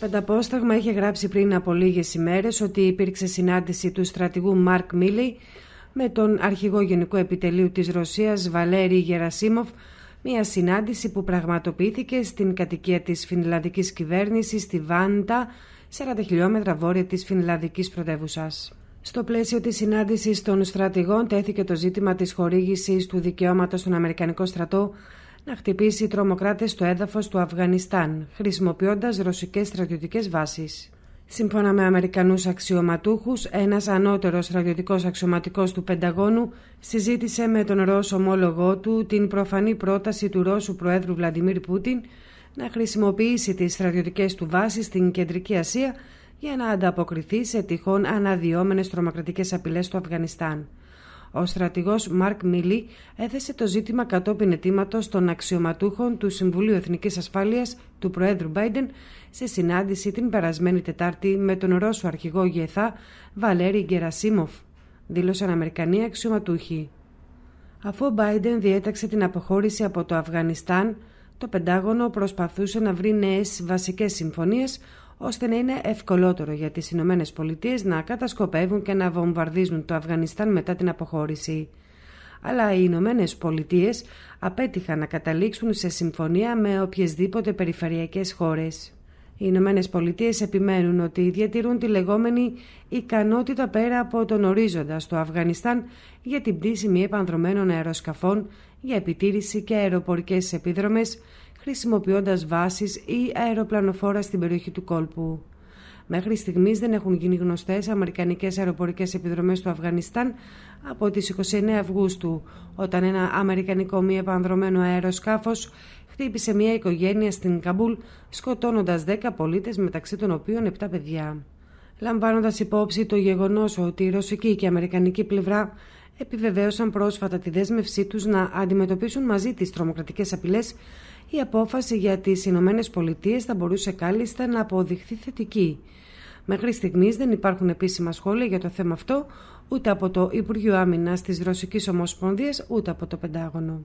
Πενταπόσταγμα είχε γράψει πριν από λίγες ημέρες ότι υπήρξε συνάντηση του στρατηγού Μαρκ Μίλι με τον αρχηγό Γενικού Επιτελείου της Ρωσίας Βαλέρη Γερασίμοφ μια συνάντηση που πραγματοποιήθηκε στην κατοικία της φινλανδικής κυβέρνησης στη Βάντα 40 χιλιόμετρα βόρεια της φινλανδικής πρωτεύουσας. Στο πλαίσιο της συνάντησης των στρατηγών τέθηκε το ζήτημα της χορήγησης του δικαιώματος στον Αμερικανικό στρατό να χτυπήσει τρομοκράτες στο έδαφος του Αφγανιστάν, χρησιμοποιώντας ρωσικές στρατιωτικές βάσεις. Σύμφωνα με Αμερικανούς αξιωματούχους, ένας ανώτερος στρατιωτικός αξιωματικός του Πενταγώνου συζήτησε με τον Ρώσο ομόλογό του την προφανή πρόταση του Ρώσου Προέδρου Βλαντιμίρ Πούτιν να χρησιμοποιήσει τις στρατιωτικές του βάσεις στην Κεντρική Ασία για να ανταποκριθεί σε τυχόν αναδυόμενες τρομοκρατικές απειλές του Αφγανιστάν. Ο στρατηγός Μαρκ Μίλι έθεσε το ζήτημα κατόπιν αιτήματος των αξιωματούχων του Συμβουλίου Εθνικής Ασφάλειας του Προέδρου Μπάιντεν σε συνάντηση την περασμένη Τετάρτη με τον Ρώσο αρχηγό Γεθά Βαλέρι Γκερασίμοφ, δήλωσαν Αμερικανοί αξιωματούχοι. Αφού ο Μπάιντεν διέταξε την αποχώρηση από το Αφγανιστάν, το Πεντάγωνο προσπαθούσε να βρει νέες βασικές συμφωνίες ώστε να είναι ευκολότερο για τις Ηνωμένες Πολιτείες να κατασκοπεύουν και να βομβαρδίζουν το Αφγανιστάν μετά την αποχώρηση. Αλλά οι Ηνωμένες Πολιτείες απέτυχαν να καταλήξουν σε συμφωνία με οποιασδήποτε περιφερειακές χώρες. Οι Ηνωμένες Πολιτείες επιμένουν ότι διατηρούν τη λεγόμενη ικανότητα πέρα από τον ορίζοντα στο Αφγανιστάν για την πτήση μη επανδρομένων αεροσκαφών για επιτήρηση και αεροπορικές επίδρομέ, χρησιμοποιώντας βάσεις ή αεροπλανοφόρα στην περιοχή του κόλπου. Μέχρι στιγμής δεν έχουν γίνει γνωστές αμερικανικές αεροπορικές επιδρομές του Αφγανιστάν από τις 29 Αυγούστου, όταν ένα αμερικανικό μη επανδρομένο αεροσκάφος χτύπησε μια οικογένεια στην Καμπούλ σκοτώνοντας 10 πολίτες μεταξύ των οποίων 7 παιδιά. Λαμβάνοντας υπόψη το γεγονός ότι η ρωσική και η αμερικανική πλευρά επιβεβαίωσαν πρόσφατα τη δέσμευσή τους να αντιμετωπίσουν μαζί τις τρομοκρατικές απειλές, η απόφαση για τις Ηνωμένες θα μπορούσε κάλλιστα να αποδειχθεί θετική. Μέχρι στιγμής δεν υπάρχουν επίσημα σχόλια για το θέμα αυτό ούτε από το Υπουργείο Άμυνας της Ρωσικής Ομοσπονδίας ούτε από το Πεντάγωνο.